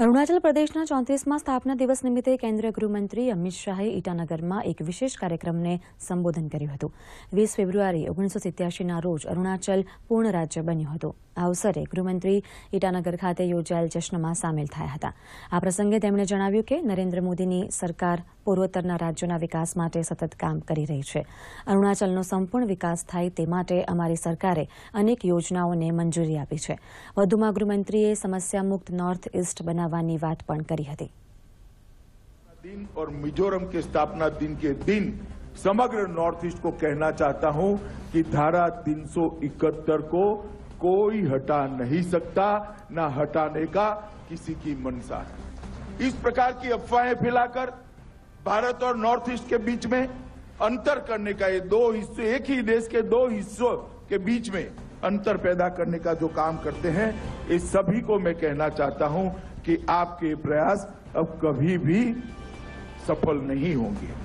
અરુણાચલ પ્રદેશના ચોત્રીસમાં સ્થાપના દિવસ નિમિત્તે કેન્દ્રીય ગૃહમંત્રી અમિત શાહે ઈટાનગરમાં એક વિશેષ કાર્યક્રમને સંબોધન કર્યું હતું વીસ ફેબ્રુઆરી ઓગણીસો સિત્યાસીના રોજ અરુણાચલ પૂર્ણ રાજ્ય બન્યું હતું આ અવસરે ગૃહમંત્રી ઈટાનગર ખાતે યોજાયેલ જશ્નમાં સામેલ થયા હતા આ પ્રસંગે તેમણે જણાવ્યું કે નરેન્દ્ર મોદીની સરકાર પૂર્વોત્તરના રાજ્યોના વિકાસ માટે સતત કામ કરી રહી છે અરુણાચલનો સંપૂર્ણ વિકાસ થાય તે માટે અમારી સરકારે અનેક યોજનાઓને મંજૂરી આપી છે વધુમાં ગૃહમંત્રીએ સમસ્યા મુક્ત નોર્થ ઈસ્ટ બનાવવાની વાત પણ કરી હતી दिन और मिजोरम के स्थापना दिन के दिन समग्र नॉर्थ ईस्ट को कहना चाहता हूं कि धारा 371 को कोई हटा नहीं सकता ना हटाने का किसी की मनसा इस प्रकार की अफवाहें फैलाकर भारत और नॉर्थ ईस्ट के बीच में अंतर करने का ये दो हिस्से एक ही देश के दो हिस्सों के बीच में अंतर पैदा करने का जो काम करते हैं इस सभी को मैं कहना चाहता हूं कि आपके प्रयास अब कभी भी सफल नहीं होंगे